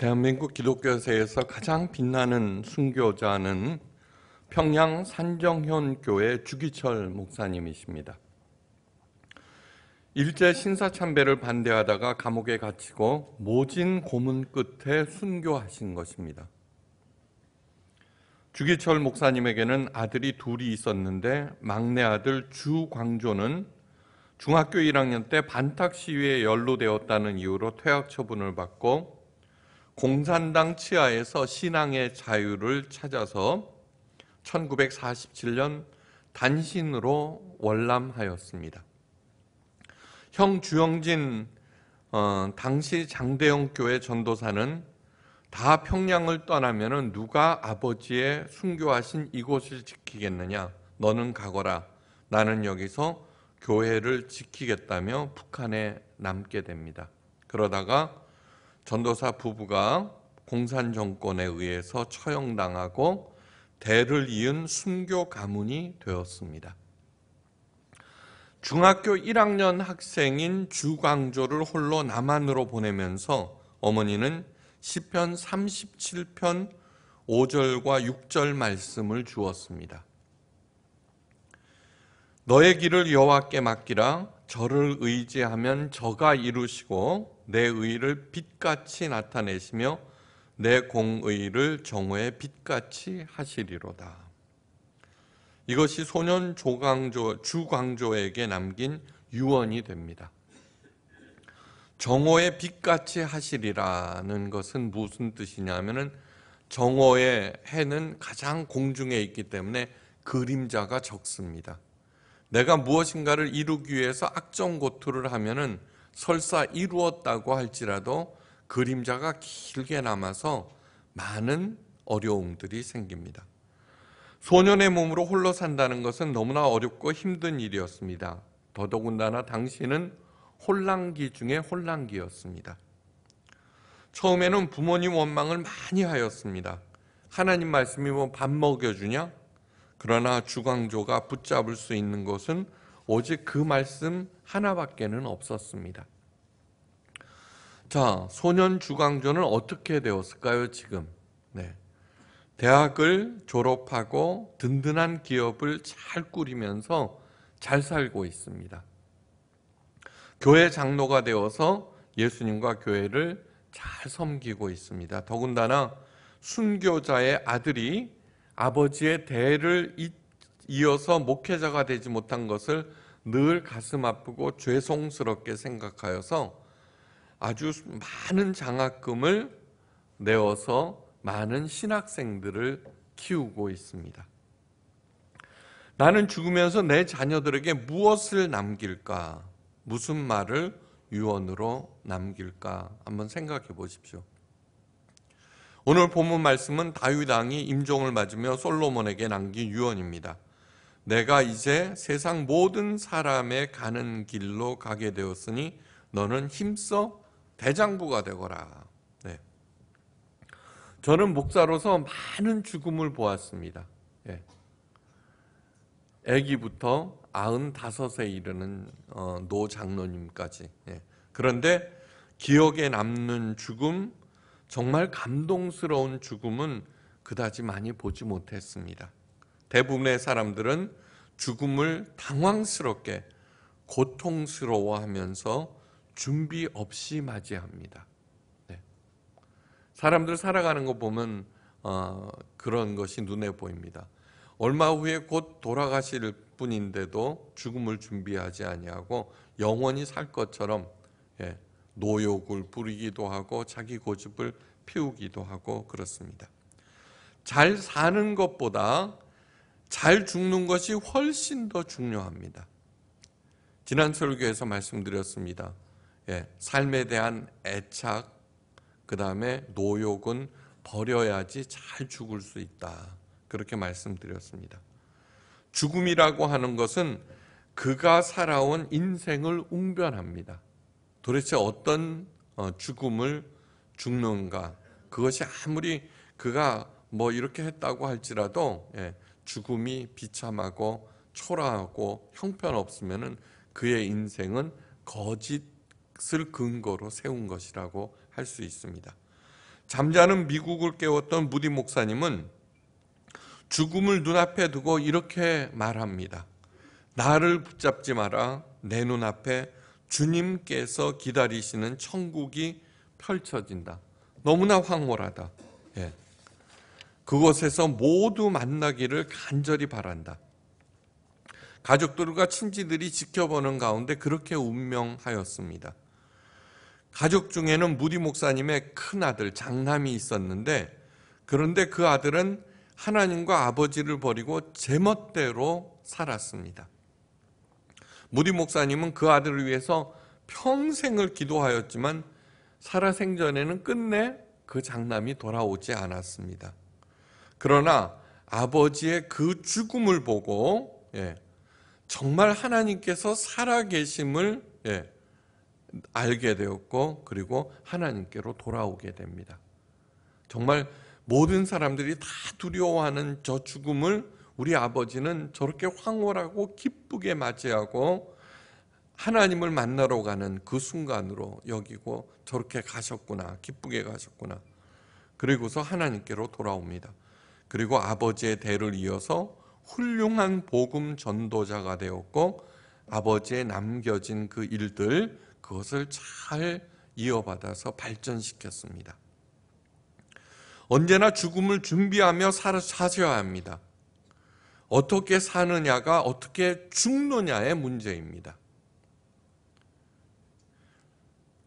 대한민국 기독교사에서 가장 빛나는 순교자는 평양 산정현 교회 주기철 목사님이십니다. 일제 신사참배를 반대하다가 감옥에 갇히고 모진 고문 끝에 순교하신 것입니다. 주기철 목사님에게는 아들이 둘이 있었는데 막내 아들 주광조는 중학교 1학년 때 반탁 시위에 연루되었다는 이유로 퇴학 처분을 받고 공산당 치하에서 신앙의 자유를 찾아서 1947년 단신으로 월남하였습니다. 형 주영진 어, 당시 장대영 교회 전도사는 다 평양을 떠나면 누가 아버지의 순교하신 이곳을 지키겠느냐? 너는 가거라. 나는 여기서 교회를 지키겠다며 북한에 남게 됩니다. 그러다가 전도사 부부가 공산 정권에 의해서 처형당하고 대를 이은 순교 가문이 되었습니다. 중학교 1학년 학생인 주광조를 홀로 남한으로 보내면서 어머니는 시편 37편 5절과 6절 말씀을 주었습니다. 너의 길을 여호와께 맡기라 저를 의지하면 저가 이루시고 내 의를 빛같이 나타내시며 내 공의를 정오의 빛같이 하시리로다. 이것이 소년 조광조, 주광조에게 남긴 유언이 됩니다. 정오의 빛같이 하시리라는 것은 무슨 뜻이냐면은 정오의 해는 가장 공중에 있기 때문에 그림자가 적습니다. 내가 무엇인가를 이루기 위해서 악정 고투를 하면은 설사 이루었다고 할지라도 그림자가 길게 남아서 많은 어려움들이 생깁니다. 소년의 몸으로 홀로 산다는 것은 너무나 어렵고 힘든 일이었습니다. 더더군다나 당신은 혼란기 중에 혼란기였습니다. 처음에는 부모님 원망을 많이 하였습니다. 하나님 말씀이 뭐 밥 먹여주냐? 그러나 주광조가 붙잡을 수 있는 것은 오직 그 말씀 하나밖에는 없었습니다. 자, 소년 주광조는 어떻게 되었을까요, 지금? 네. 대학을 졸업하고 든든한 기업을 잘 꾸리면서 잘 살고 있습니다. 교회 장로가 되어서 예수님과 교회를 잘 섬기고 있습니다. 더군다나 순교자의 아들이 아버지의 대를 이어서 목회자가 되지 못한 것을 늘 가슴 아프고 죄송스럽게 생각하여서 아주 많은 장학금을 내어서 많은 신학생들을 키우고 있습니다. 나는 죽으면서 내 자녀들에게 무엇을 남길까? 무슨 말을 유언으로 남길까? 한번 생각해 보십시오. 오늘 본문 말씀은 다윗 왕이 임종을 맞으며 솔로몬에게 남긴 유언입니다. 내가 이제 세상 모든 사람의 가는 길로 가게 되었으니 너는 힘써 대장부가 되거라. 네. 저는 목사로서 많은 죽음을 보았습니다. 예. 아기부터 95세 이르는 어, 노 장로님까지. 예. 그런데 기억에 남는 죽음, 정말 감동스러운 죽음은 그다지 많이 보지 못했습니다. 대부분의 사람들은 죽음을 당황스럽게 고통스러워하면서 준비 없이 맞이합니다. 네. 사람들 살아가는 거 보면 어, 그런 것이 눈에 보입니다. 얼마 후에 곧 돌아가실 뿐인데도 죽음을 준비하지 아니하고 영원히 살 것처럼 예, 노욕을 부리기도 하고 자기 고집을 피우기도 하고 그렇습니다. 잘 사는 것보다 잘 죽는 것이 훨씬 더 중요합니다. 지난 설교에서 말씀드렸습니다. 예, 삶에 대한 애착, 그 다음에 노욕은 버려야지 잘 죽을 수 있다. 그렇게 말씀드렸습니다. 죽음이라고 하는 것은 그가 살아온 인생을 웅변합니다. 도대체 어떤 어, 죽음을 죽는가? 그것이 아무리 그가 뭐 이렇게 했다고 할지라도 예, 죽음이 비참하고 초라하고 형편없으면은 그의 인생은 거짓을 근거로 세운 것이라고 할 수 있습니다. 잠자는 미국을 깨웠던 무디 목사님은 죽음을 눈앞에 두고 이렇게 말합니다. 나를 붙잡지 마라. 내 눈앞에 주님께서 기다리시는 천국이 펼쳐진다. 너무나 황홀하다. 예. 그곳에서 모두 만나기를 간절히 바란다. 가족들과 친지들이 지켜보는 가운데 그렇게 운명하였습니다. 가족 중에는 무디 목사님의 큰 아들, 장남이 있었는데, 그런데 그 아들은 하나님과 아버지를 버리고 제멋대로 살았습니다. 무디 목사님은 그 아들을 위해서 평생을 기도하였지만 살아생전에는 끝내 그 장남이 돌아오지 않았습니다. 그러나 아버지의 그 죽음을 보고 예, 정말 하나님께서 살아계심을 예, 알게 되었고 그리고 하나님께로 돌아오게 됩니다. 정말 모든 사람들이 다 두려워하는 저 죽음을 우리 아버지는 저렇게 황홀하고 기쁘게 맞이하고 하나님을 만나러 가는 그 순간으로 여기고 저렇게 가셨구나, 기쁘게 가셨구나. 그리고서 하나님께로 돌아옵니다. 그리고 아버지의 대를 이어서 훌륭한 복음 전도자가 되었고 아버지의 남겨진 그 일들 그것을 잘 이어받아서 발전시켰습니다. 언제나 죽음을 준비하며 사셔야 합니다. 어떻게 사느냐가 어떻게 죽느냐의 문제입니다.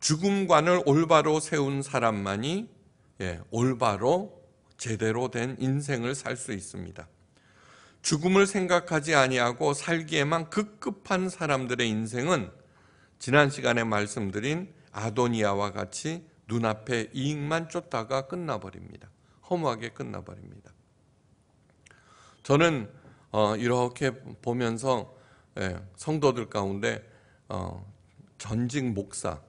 죽음관을 올바로 세운 사람만이 예, 올바로 제대로 된 인생을 살 수 있습니다. 죽음을 생각하지 아니하고 살기에만 급급한 사람들의 인생은 지난 시간에 말씀드린 아도니아와 같이 눈앞에 이익만 쫓다가 끝나버립니다. 허무하게 끝나버립니다. 저는 어, 이렇게 보면서 예, 성도들 가운데 어, 전직 목사,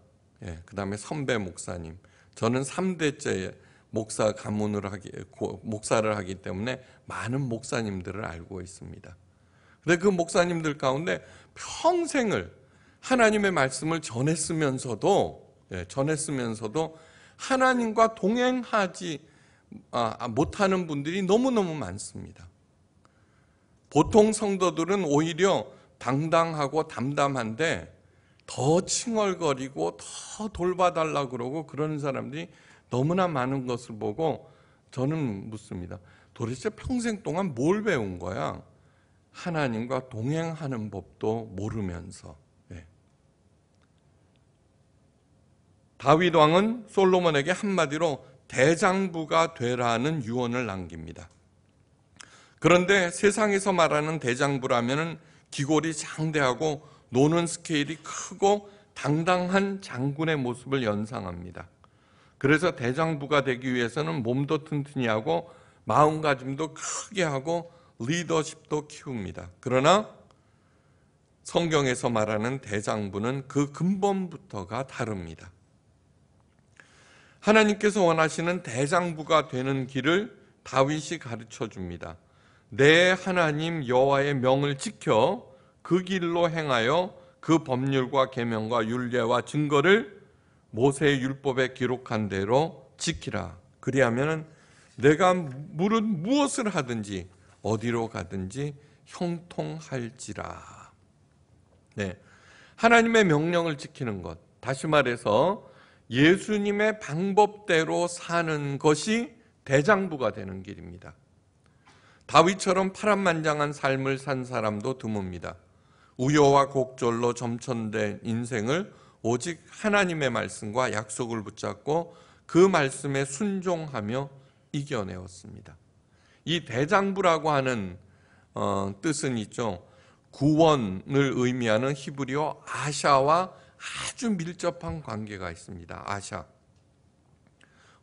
예, 그 다음에 선배 목사님, 저는 3대째 목사 가문을 하기, 목사를 하기 때문에 많은 목사님들을 알고 있습니다. 근데 그 목사님들 가운데 평생을 하나님의 말씀을 전했으면서도, 예, 전했으면서도 하나님과 동행하지 아, 아 못하는 분들이 너무너무 많습니다. 보통 성도들은 오히려 당당하고 담담한데 더 칭얼거리고 더 돌봐달라 그러고 그런 사람들이 너무나 많은 것을 보고 저는 묻습니다. 도대체 평생 동안 뭘 배운 거야? 하나님과 동행하는 법도 모르면서. 네. 다윗 왕은 솔로몬에게 한마디로 대장부가 되라는 유언을 남깁니다. 그런데 세상에서 말하는 대장부라면 기골이 장대하고 노는 스케일이 크고 당당한 장군의 모습을 연상합니다. 그래서 대장부가 되기 위해서는 몸도 튼튼히 하고 마음가짐도 크게 하고 리더십도 키웁니다. 그러나 성경에서 말하는 대장부는 그 근본부터가 다릅니다. 하나님께서 원하시는 대장부가 되는 길을 다윗이 가르쳐 줍니다. 내 하나님 여호와의 명을 지켜 그 길로 행하여 그 법률과 계명과 율례와 증거를 모세의 율법에 기록한 대로 지키라. 그리하면 내가 물은 무엇을 하든지 어디로 가든지 형통할지라. 네. 하나님의 명령을 지키는 것. 다시 말해서 예수님의 방법대로 사는 것이 대장부가 되는 길입니다. 다윗처럼 파란만장한 삶을 산 사람도 드뭅니다. 우여와 곡절로 점천된 인생을 오직 하나님의 말씀과 약속을 붙잡고 그 말씀에 순종하며 이겨내었습니다. 이 대장부라고 하는 어, 뜻은 있죠. 구원을 의미하는 히브리어 아샤와 아주 밀접한 관계가 있습니다. 아샤.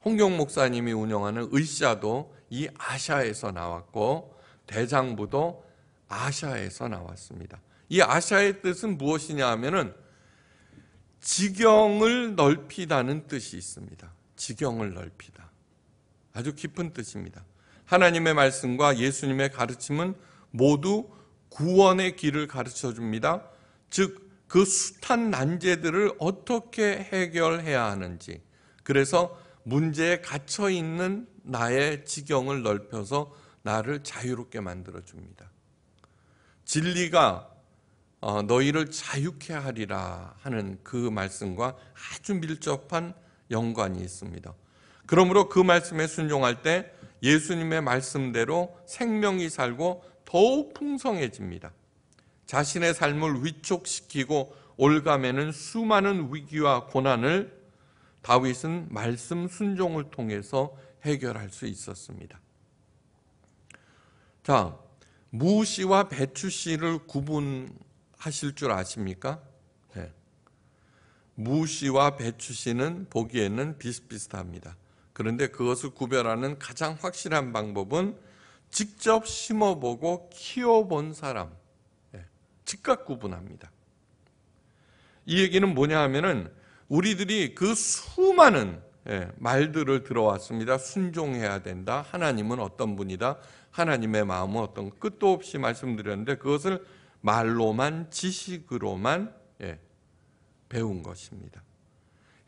홍경 목사님이 운영하는 의샤도 이 아샤에서 나왔고 대장부도 아샤에서 나왔습니다. 이 아샤의 뜻은 무엇이냐 하면은 지경을 넓히다는 뜻이 있습니다. 지경을 넓히다. 아주 깊은 뜻입니다. 하나님의 말씀과 예수님의 가르침은 모두 구원의 길을 가르쳐 줍니다. 즉, 그 숱한 난제들을 어떻게 해결해야 하는지. 그래서 문제에 갇혀 있는 나의 지경을 넓혀서 나를 자유롭게 만들어 줍니다. 진리가 어, 너희를 자유케 하리라 하는 그 말씀과 아주 밀접한 연관이 있습니다. 그러므로 그 말씀에 순종할 때 예수님의 말씀대로 생명이 살고 더욱 풍성해집니다. 자신의 삶을 위축시키고 올가매는 수많은 위기와 고난을 다윗은 말씀 순종을 통해서 해결할 수 있었습니다. 자, 무 씨와 배추 씨를 구분하실 줄 아십니까? 네. 무 씨와 배추 씨는 보기에는 비슷비슷합니다. 그런데 그것을 구별하는 가장 확실한 방법은 직접 심어보고 키워본 사람, 네. 즉각 구분합니다. 이 얘기는 뭐냐 하면은 우리들이 그 수많은 예, 말들을 들어왔습니다. 순종해야 된다. 하나님은 어떤 분이다. 하나님의 마음은 어떤 끝도 없이 말씀드렸는데 그것을 말로만 지식으로만 예, 배운 것입니다.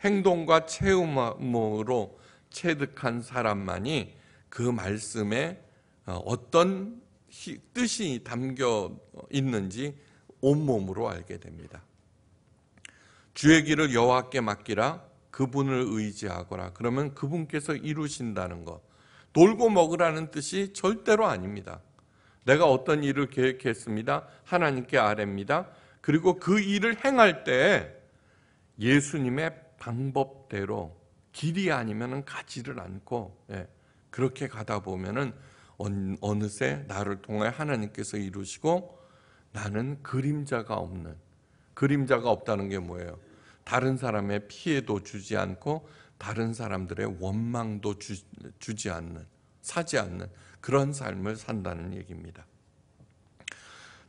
행동과 체험으로 체득한 사람만이 그 말씀에 어, 어떤 뜻이 담겨 있는지 온몸으로 알게 됩니다. 주의 길을 여호와께 맡기라 그분을 의지하거라. 그러면 그분께서 이루신다는 것. 돌고 먹으라는 뜻이 절대로 아닙니다. 내가 어떤 일을 계획했습니다. 하나님께 아뢰입니다. 그리고 그 일을 행할 때 예수님의 방법대로 길이 아니면 가지를 않고 예, 그렇게 가다 보면은 어느새 나를 통해 하나님께서 이루시고 나는 그림자가 없는 그림자가 없다는 게 뭐예요? 다른 사람의 피해도 주지 않고 다른 사람들의 원망도 주, 지 않는, 사지 않는 그런 삶을 산다는 얘기입니다.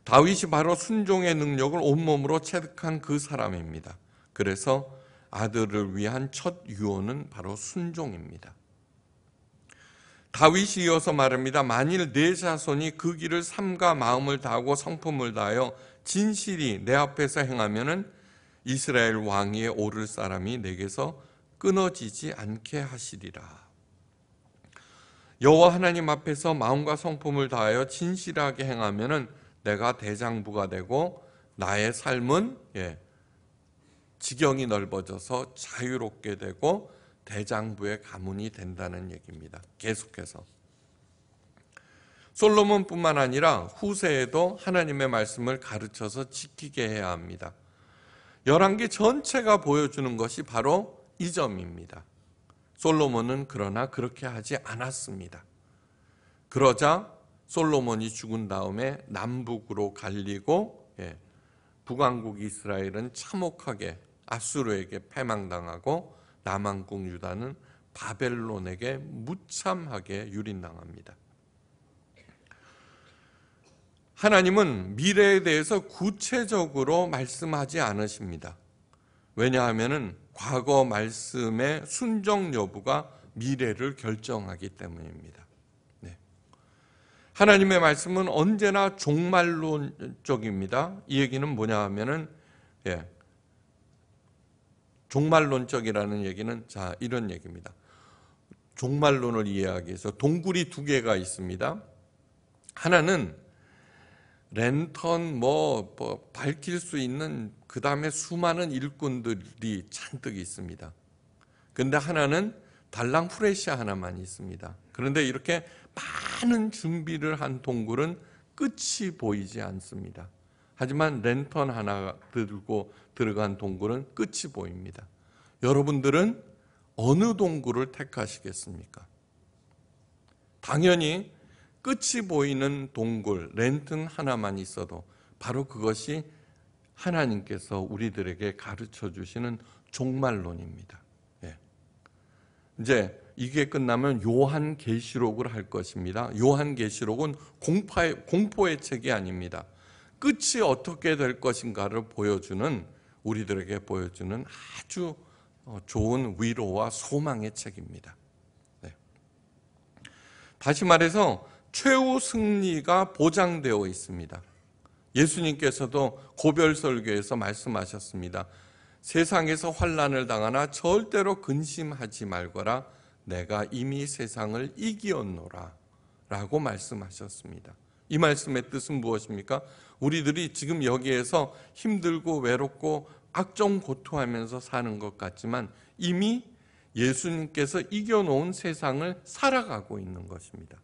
다윗이 바로 순종의 능력을 온몸으로 체득한 그 사람입니다. 그래서 아들을 위한 첫 유언은 바로 순종입니다. 다윗이 이어서 말합니다. 만일 내 자손이 그 길을 삼가 마음을 다하고 성품을 다하여 진실이 내 앞에서 행하면은 이스라엘 왕위에 오를 사람이 내게서 끊어지지 않게 하시리라. 여호와 하나님 앞에서 마음과 성품을 다하여 진실하게 행하면은 내가 대장부가 되고 나의 삶은 예, 지경이 넓어져서 자유롭게 되고 대장부의 가문이 된다는 얘기입니다. 계속해서 솔로몬뿐만 아니라 후세에도 하나님의 말씀을 가르쳐서 지키게 해야 합니다. 열왕기 전체가 보여주는 것이 바로 이 점입니다. 솔로몬은 그러나 그렇게 하지 않았습니다. 그러자 솔로몬이 죽은 다음에 남북으로 갈리고 예, 북왕국 이스라엘은 참혹하게 아수르에게 패망당하고 남왕국 유다는 바벨론에게 무참하게 유린당합니다. 하나님은 미래에 대해서 구체적으로 말씀하지 않으십니다. 왜냐하면 과거 말씀의 순종 여부가 미래를 결정하기 때문입니다. 네. 하나님의 말씀은 언제나 종말론적입니다. 이 얘기는 뭐냐 하면은 예. 종말론적이라는 얘기는 자 이런 얘기입니다. 종말론을 이해하기 위해서 동굴이 두 개가 있습니다. 하나는 랜턴 뭐, 뭐 밝힐 수 있는 그 다음에 수많은 일꾼들이 잔뜩 있습니다. 근데 하나는 달랑 프레시아 하나만 있습니다. 그런데 이렇게 많은 준비를 한 동굴은 끝이 보이지 않습니다. 하지만 랜턴 하나 들고 들어간 동굴은 끝이 보입니다. 여러분들은 어느 동굴을 택하시겠습니까? 당연히 끝이 보이는 동굴, 랜튼 하나만 있어도 바로 그것이 하나님께서 우리들에게 가르쳐 주시는 종말론입니다. 예. 이제 이게 끝나면 요한 계시록을 할 것입니다. 요한 계시록은 공포의, 공포의 책이 아닙니다. 끝이 어떻게 될 것인가를 보여주는 우리들에게 보여주는 아주 어, 좋은 위로와 소망의 책입니다. 네. 다시 말해서 최후 승리가 보장되어 있습니다. 예수님께서도 고별설교에서 말씀하셨습니다. 세상에서 환란을 당하나 절대로 근심하지 말거라. 내가 이미 세상을 이기었노라. 라고 말씀하셨습니다. 이 말씀의 뜻은 무엇입니까? 우리들이 지금 여기에서 힘들고 외롭고 악정 고투하면서 사는 것 같지만 이미 예수님께서 이겨놓은 세상을 살아가고 있는 것입니다.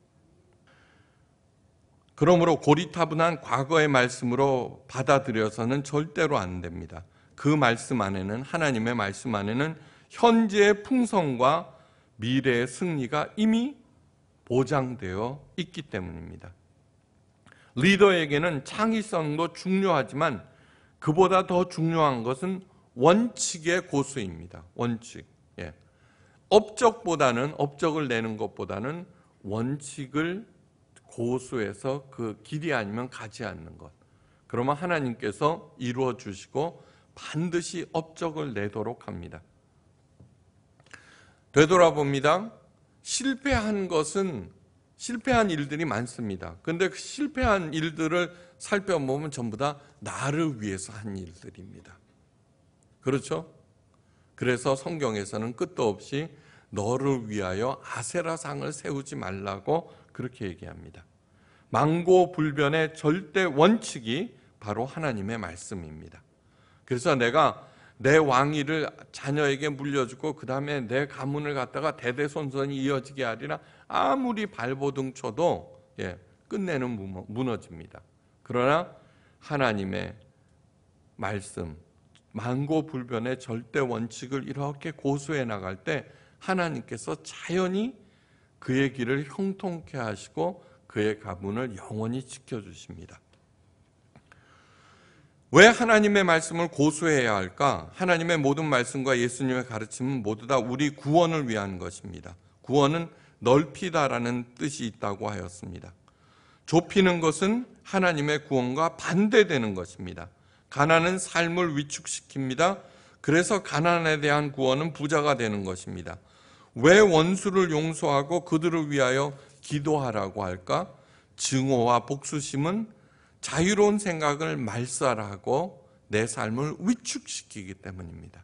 그러므로 고리타분한 과거의 말씀으로 받아들여서는 절대로 안 됩니다. 그 말씀 안에는 하나님의 말씀 안에는 현재의 풍성과 미래의 승리가 이미 보장되어 있기 때문입니다. 리더에게는 창의성도 중요하지만 그보다 더 중요한 것은 원칙의 고수입니다. 원칙. 예. 업적보다는 업적을 내는 것보다는 원칙을 고수에서 그 길이 아니면 가지 않는 것. 그러면 하나님께서 이루어 주시고 반드시 업적을 내도록 합니다. 되돌아봅니다. 실패한 것은 실패한 일들이 많습니다. 근데 그 실패한 일들을 살펴보면 전부 다 나를 위해서 한 일들입니다. 그렇죠? 그래서 성경에서는 끝도 없이 너를 위하여 아세라상을 세우지 말라고 그렇게 얘기합니다. 망고불변의 절대 원칙이 바로 하나님의 말씀입니다. 그래서 내가 내 왕위를 자녀에게 물려주고 그 다음에 내 가문을 갖다가 대대손손이 이어지게 하리라 아무리 발버둥 쳐도 예, 끝내는 무너집니다. 그러나 하나님의 말씀, 만고불변의 절대 원칙을 이렇게 고수해 나갈 때 하나님께서 자연히 그의 길을 형통케 하시고 그의 가문을 영원히 지켜주십니다. 왜 하나님의 말씀을 고수해야 할까? 하나님의 모든 말씀과 예수님의 가르침은 모두 다 우리 구원을 위한 것입니다. 구원은 넓히다라는 뜻이 있다고 하였습니다. 좁히는 것은 하나님의 구원과 반대되는 것입니다. 가난은 삶을 위축시킵니다. 그래서 가난에 대한 구원은 부자가 되는 것입니다. 왜 원수를 용서하고 그들을 위하여 기도하라고 할까? 증오와 복수심은 자유로운 생각을 말살하고 내 삶을 위축시키기 때문입니다.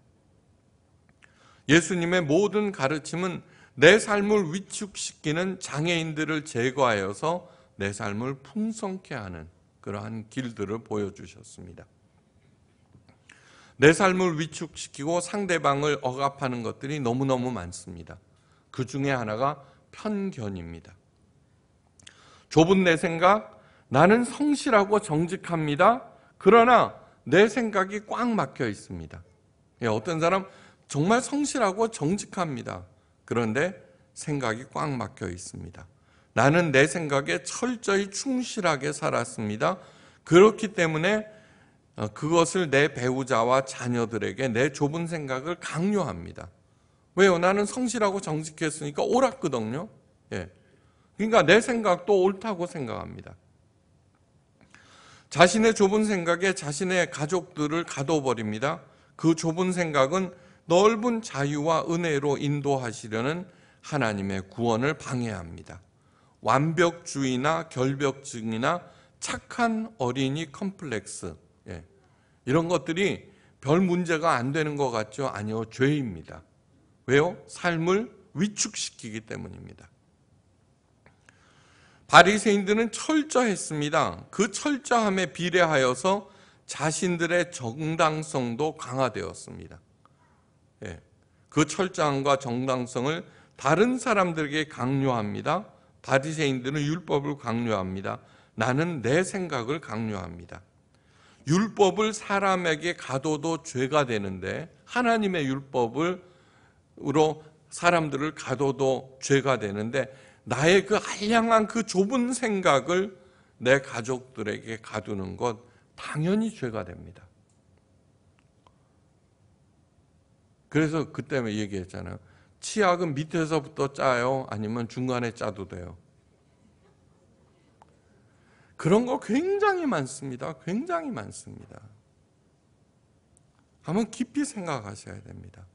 예수님의 모든 가르침은 내 삶을 위축시키는 장애인들을 제거하여서 내 삶을 풍성케 하는 그러한 길들을 보여주셨습니다. 내 삶을 위축시키고 상대방을 억압하는 것들이 너무너무 많습니다. 그 중에 하나가 편견입니다. 좁은 내 생각, 나는 성실하고 정직합니다. 그러나 내 생각이 꽉 막혀 있습니다. 예, 어떤 사람 정말 성실하고 정직합니다. 그런데 생각이 꽉 막혀 있습니다. 나는 내 생각에 철저히 충실하게 살았습니다. 그렇기 때문에 어, 그것을 내 배우자와 자녀들에게 내 좁은 생각을 강요합니다. 왜요? 나는 성실하고 정직했으니까 옳았거든요. 예. 그러니까 내 생각도 옳다고 생각합니다. 자신의 좁은 생각에 자신의 가족들을 가둬버립니다. 그 좁은 생각은 넓은 자유와 은혜로 인도하시려는 하나님의 구원을 방해합니다. 완벽주의나 결벽증이나 착한 어린이 컴플렉스, 예. 이런 것들이 별 문제가 안 되는 것 같죠? 아니요, 죄입니다. 왜요? 삶을 위축시키기 때문입니다. 바리새인들은 철저했습니다. 그 철저함에 비례하여서 자신들의 정당성도 강화되었습니다. 예. 그 철저함과 정당성을 다른 사람들에게 강요합니다. 바리새인들은 율법을 강요합니다. 나는 내 생각을 강요합니다. 율법을 사람에게 가둬도 죄가 되는데 하나님의 율법으로 사람들을 가둬도 죄가 되는데 나의 그 한량한 그 좁은 생각을 내 가족들에게 가두는 것 당연히 죄가 됩니다. 그래서 그 때문에 얘기했잖아요. 치약은 밑에서부터 짜요? 아니면 중간에 짜도 돼요? 그런 거 굉장히 많습니다. 굉장히 많습니다. 한번 깊이 생각하셔야 됩니다.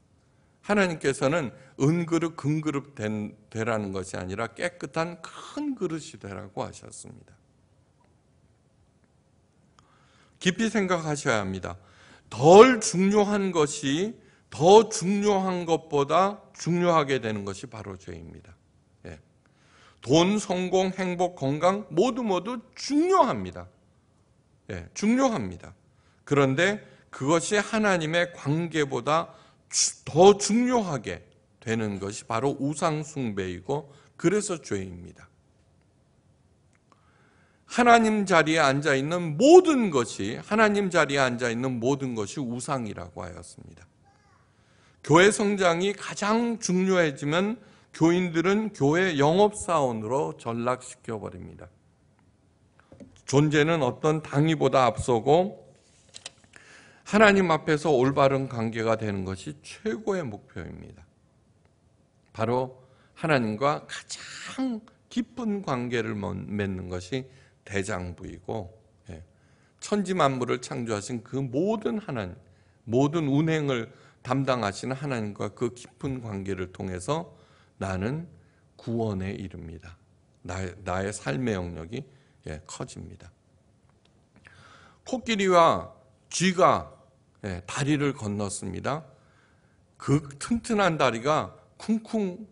하나님께서는 은그릇, 금그릇 되라는 것이 아니라 깨끗한 큰 그릇이 되라고 하셨습니다. 깊이 생각하셔야 합니다. 덜 중요한 것이 더 중요한 것보다 중요하게 되는 것이 바로 죄입니다. 돈, 성공, 행복, 건강 모두 모두 중요합니다. 예, 중요합니다. 그런데 그것이 하나님의 관계보다 더 중요하게 되는 것이 바로 우상숭배이고 그래서 죄입니다. 하나님 자리에 앉아 있는 모든 것이 하나님 자리에 앉아 있는 모든 것이 우상이라고 하였습니다. 교회 성장이 가장 중요해지면 교인들은 교회 영업사원으로 전락시켜버립니다. 존재는 어떤 당위보다 앞서고 하나님 앞에서 올바른 관계가 되는 것이 최고의 목표입니다. 바로 하나님과 가장 깊은 관계를 맺는 것이 대장부이고 예, 천지만물을 창조하신 그 모든 하나님, 모든 운행을 담당하시는 하나님과 그 깊은 관계를 통해서 나는 구원에 이릅니다. 나의, 나의 삶의 영역이 예, 커집니다. 코끼리와 쥐가 예, 다리를 건넜습니다. 그 튼튼한 다리가 쿵쿵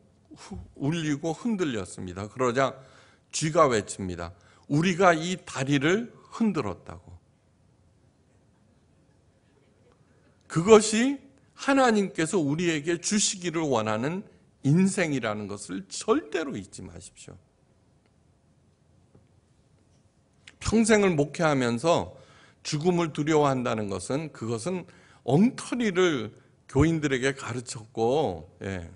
울리고 흔들렸습니다. 그러자 쥐가 외칩니다. 우리가 이 다리를 흔들었다고. 그것이 하나님께서 우리에게 주시기를 원하는 인생이라는 것을 절대로 잊지 마십시오. 평생을 목회하면서 죽음을 두려워한다는 것은 그것은 엉터리를 교인들에게 가르쳤고 예.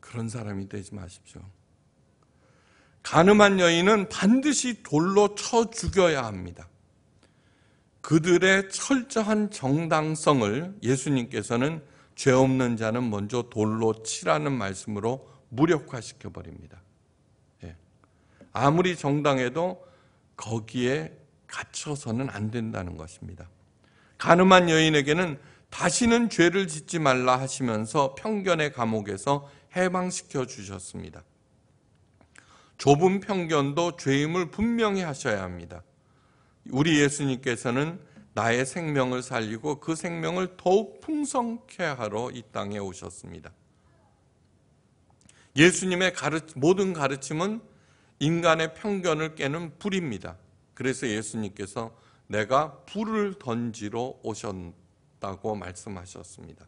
그런 사람이 되지 마십시오. 가늠한 여인은 반드시 돌로 쳐 죽여야 합니다. 그들의 철저한 정당성을 예수님께서는 죄 없는 자는 먼저 돌로 치라는 말씀으로 무력화시켜 버립니다. 예. 아무리 정당해도 거기에 갇혀서는 안 된다는 것입니다. 가늠한 여인에게는 다시는 죄를 짓지 말라 하시면서 편견의 감옥에서 해방시켜 주셨습니다. 좁은 편견도 죄임을 분명히 하셔야 합니다. 우리 예수님께서는 나의 생명을 살리고 그 생명을 더욱 풍성케 하러 이 땅에 오셨습니다. 예수님의 가르치, 모든 가르침은 인간의 편견을 깨는 불입니다. 그래서 예수님께서 내가 불을 던지러 오셨다고 말씀하셨습니다.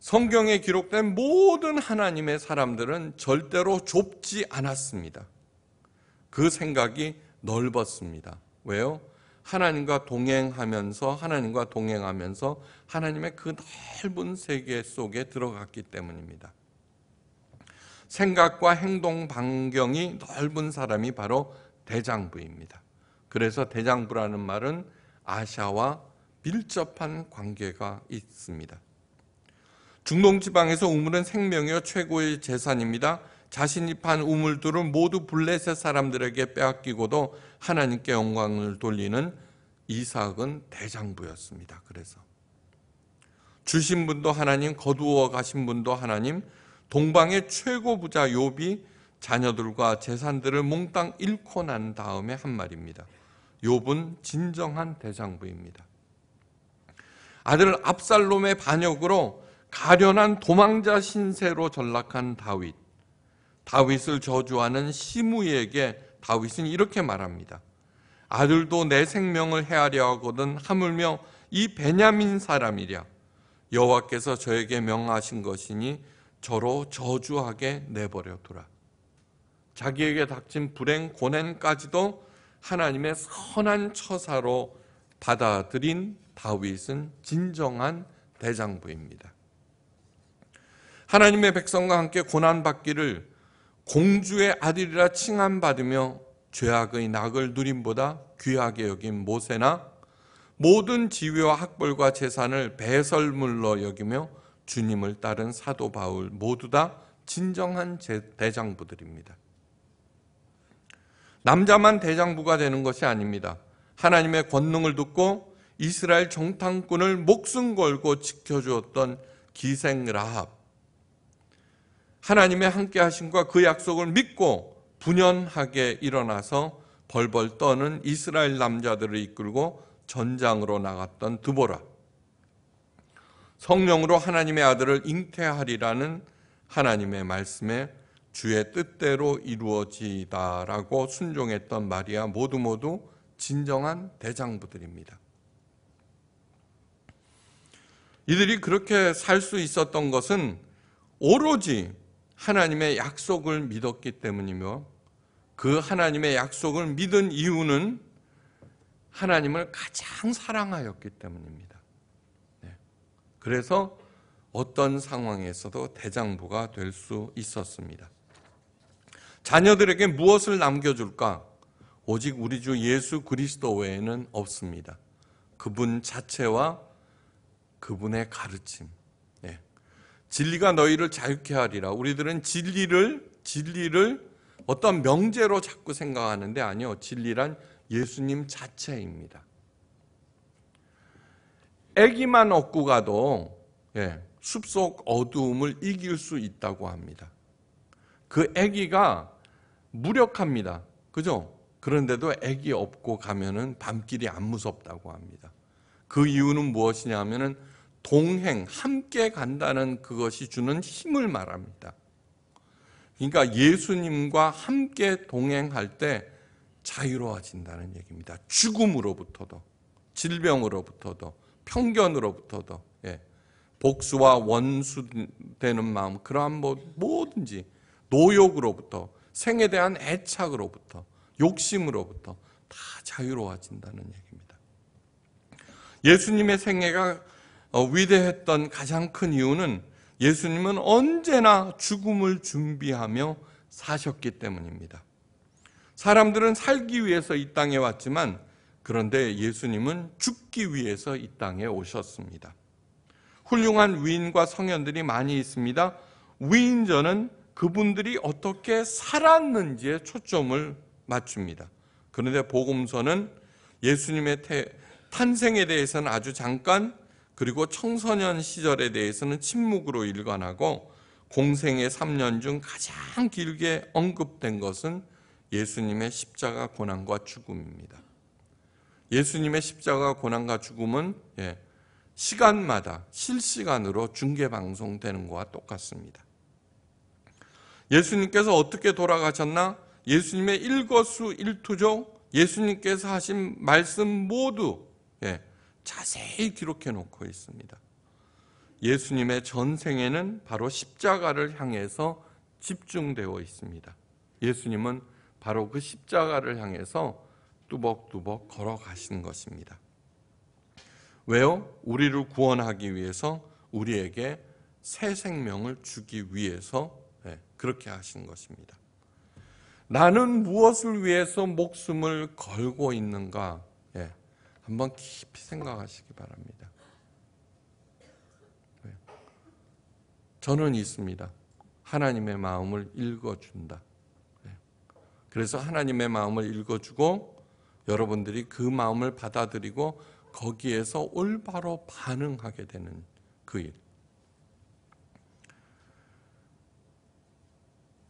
성경에 기록된 모든 하나님의 사람들은 절대로 좁지 않았습니다. 그 생각이 넓었습니다. 왜요? 하나님과 동행하면서 하나님과 동행하면서 하나님의 그 넓은 세계 속에 들어갔기 때문입니다. 생각과 행동 반경이 넓은 사람이 바로 대장부입니다. 그래서 대장부라는 말은 아시아와 밀접한 관계가 있습니다. 중동 지방에서 우물은 생명이 최고의 재산입니다. 자신이 판 우물들을 모두 블레셋 사람들에게 빼앗기고도 하나님께 영광을 돌리는 이삭은 대장부였습니다. 그래서 주신 분도 하나님, 거두어 가신 분도 하나님, 동방의 최고 부자 욥이 자녀들과 재산들을 몽땅 잃고 난 다음에 한 말입니다. 욥은 진정한 대장부입니다. 아들 압살롬의 반역으로 가련한 도망자 신세로 전락한 다윗. 다윗을 저주하는 시므이에게 다윗은 이렇게 말합니다. 아들도 내 생명을 헤아려 하거든 하물며 이 베냐민 사람이랴 여호와께서 저에게 명하신 것이니 저로 저주하게 내버려 두라. 자기에게 닥친 불행 고난까지도 하나님의 선한 처사로 받아들인 다윗은 진정한 대장부입니다. 하나님의 백성과 함께 고난받기를 공주의 아들이라 칭함받으며 죄악의 낙을 누림보다 귀하게 여긴 모세나 모든 지위와 학벌과 재산을 배설물로 여기며 주님을 따른 사도 바울 모두 다 진정한 대장부들입니다. 남자만 대장부가 되는 것이 아닙니다. 하나님의 권능을 듣고 이스라엘 정탐꾼을 목숨 걸고 지켜주었던 기생 라합, 하나님의 함께 하심과 그 약속을 믿고 분연하게 일어나서 벌벌 떠는 이스라엘 남자들을 이끌고 전장으로 나갔던 두보라. 성령으로 하나님의 아들을 잉태하리라는 하나님의 말씀에 주의 뜻대로 이루어지다라고 순종했던 마리아 모두 모두 진정한 대장부들입니다. 이들이 그렇게 살 수 있었던 것은 오로지 하나님의 약속을 믿었기 때문이며 그 하나님의 약속을 믿은 이유는 하나님을 가장 사랑하였기 때문입니다. 네. 그래서 어떤 상황에서도 대장부가 될 수 있었습니다. 자녀들에게 무엇을 남겨줄까? 오직 우리 주 예수 그리스도 외에는 없습니다. 그분 자체와 그분의 가르침, 진리가 너희를 자유케 하리라. 우리들은 진리를 진리를 어떤 명제로 자꾸 생각하는데 아니요. 진리란 예수님 자체입니다. 애기만 얻고 가도 예, 숲속 어두움을 이길 수 있다고 합니다. 그 애기가 무력합니다. 그죠? 그런데도 애기 업고 가면은 밤길이 안 무섭다고 합니다. 그 이유는 무엇이냐 하면은 동행, 함께 간다는 그것이 주는 힘을 말합니다. 그러니까 예수님과 함께 동행할 때 자유로워진다는 얘기입니다. 죽음으로부터도, 질병으로부터도, 편견으로부터도, 예. 복수와 원수되는 마음, 그러한 뭐, 뭐든지 노욕으로부터, 생에 대한 애착으로부터, 욕심으로부터 다 자유로워진다는 얘기입니다. 예수님의 생애가 어, 위대했던 가장 큰 이유는 예수님은 언제나 죽음을 준비하며 사셨기 때문입니다. 사람들은 살기 위해서 이 땅에 왔지만 그런데 예수님은 죽기 위해서 이 땅에 오셨습니다. 훌륭한 위인과 성현들이 많이 있습니다. 위인전은 그분들이 어떻게 살았는지에 초점을 맞춥니다. 그런데 복음서는 예수님의 탄생에 대해서는 아주 잠깐 그리고 청소년 시절에 대해서는 침묵으로 일관하고 공생의 3년 중 가장 길게 언급된 것은 예수님의 십자가 고난과 죽음입니다. 예수님의 십자가 고난과 죽음은 예, 시간마다 실시간으로 중계 방송되는 것과 똑같습니다. 예수님께서 어떻게 돌아가셨나? 예수님의 일거수 일투족, 예수님께서 하신 말씀 모두 예, 자세히 기록해 놓고 있습니다. 예수님의 전생에는 바로 십자가를 향해서 집중되어 있습니다. 예수님은 바로 그 십자가를 향해서 뚜벅뚜벅 걸어가신 것입니다. 왜요? 우리를 구원하기 위해서 우리에게 새 생명을 주기 위해서 예, 그렇게 하신 것입니다. 나는 무엇을 위해서 목숨을 걸고 있는가? 예, 한번 깊이 생각하시기 바랍니다. 네. 저는 있습니다. 하나님의 마음을 읽어준다. 네. 그래서 하나님의 마음을 읽어주고 여러분들이 그 마음을 받아들이고 거기에서 올바로 반응하게 되는 그 일.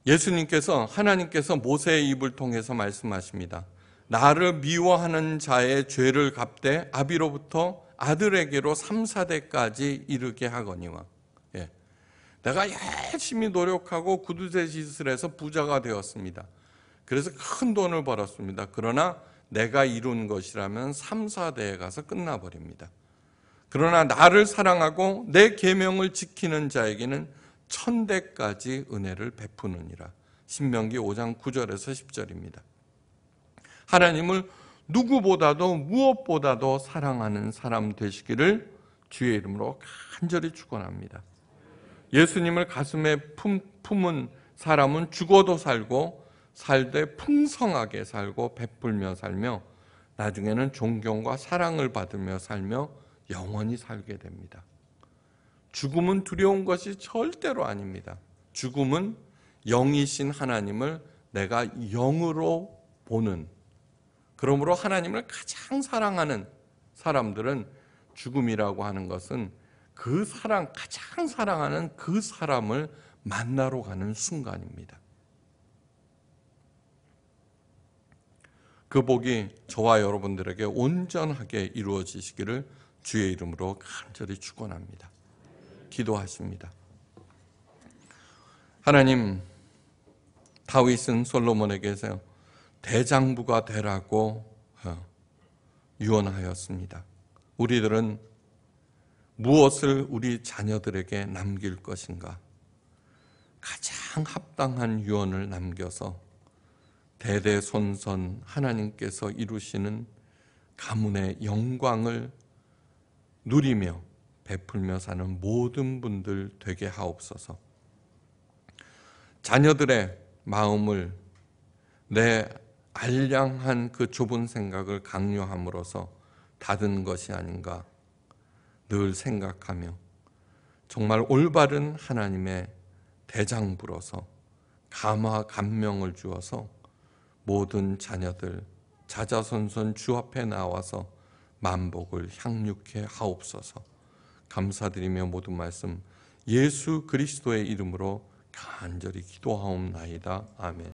예수님께서 하나님께서 모세의 입을 통해서 말씀하십니다. 나를 미워하는 자의 죄를 갚되 아비로부터 아들에게로 3, 4대까지 이르게 하거니와 예. 내가 열심히 노력하고 구두쇠 짓을 해서 부자가 되었습니다. 그래서 큰 돈을 벌었습니다. 그러나 내가 이룬 것이라면 3, 4대에 가서 끝나버립니다. 그러나 나를 사랑하고 내 계명을 지키는 자에게는 천대까지 은혜를 베푸느니라. 신명기 5장 9절에서 10절입니다. 하나님을 누구보다도 무엇보다도 사랑하는 사람 되시기를 주의 이름으로 간절히 축원합니다. 예수님을 가슴에 품, 품은 사람은 죽어도 살고 살되 풍성하게 살고 베풀며 살며 나중에는 존경과 사랑을 받으며 살며 영원히 살게 됩니다. 죽음은 두려운 것이 절대로 아닙니다. 죽음은 영이신 하나님을 내가 영으로 보는 그러므로 하나님을 가장 사랑하는 사람들은 죽음이라고 하는 것은 그 사랑, 가장 사랑하는 그 사람을 만나러 가는 순간입니다. 그 복이 저와 여러분들에게 온전하게 이루어지시기를 주의 이름으로 간절히 축원합니다. 기도하십니다. 하나님 다윗은 솔로몬에게서 대장부가 되라고 어, 유언하였습니다. 우리들은 무엇을 우리 자녀들에게 남길 것인가? 가장 합당한 유언을 남겨서 대대손손 하나님께서 이루시는 가문의 영광을 누리며 베풀며 사는 모든 분들 되게 하옵소서. 자녀들의 마음을 내 알량한 그 좁은 생각을 강요함으로써 닫은 것이 아닌가 늘 생각하며 정말 올바른 하나님의 대장부로서 감화 감명을 주어서 모든 자녀들 자자손손 주 앞에 나와서 만복을 향육해 하옵소서 감사드리며 모든 말씀 예수 그리스도의 이름으로 간절히 기도하옵나이다 아멘.